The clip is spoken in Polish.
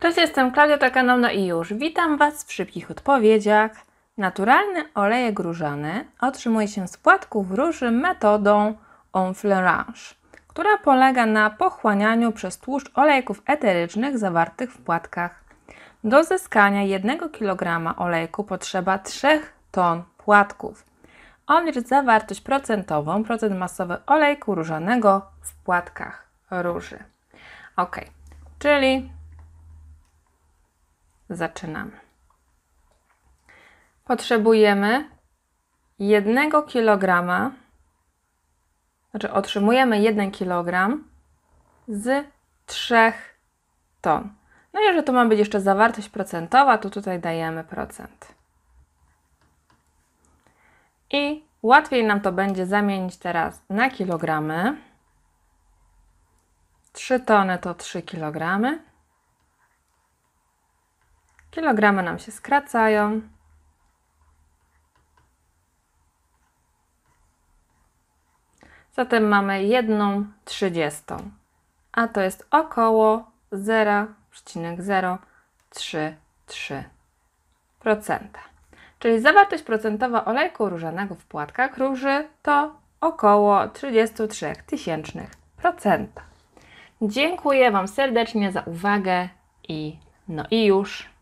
Cześć, jestem Klaudia, to i już. Witam Was w szybkich odpowiedziach. Naturalny olejek różany otrzymuje się z płatków róży metodą enfleurage, która polega na pochłanianiu przez tłuszcz olejków eterycznych zawartych w płatkach. Do zyskania 1 kg olejku potrzeba 3 ton płatków. Omierz zawartość procentową, procent masowy olejku różanego w płatkach róży. Ok, czyli Zaczynamy. Potrzebujemy 1 kg, znaczy otrzymujemy 1 kg z 3 ton. No i że to ma być jeszcze zawartość procentowa, to tutaj dajemy procent. I łatwiej nam to będzie zamienić teraz na kilogramy. 3 tony to 3 kilogramy. Kilogramy nam się skracają. Zatem mamy 1 trzydziestą, a to jest około 0,033%. Czyli zawartość procentowa olejku różanego w płatkach róży to około 33 tysięcznych procenta. Dziękuję Wam serdecznie za uwagę i no i już.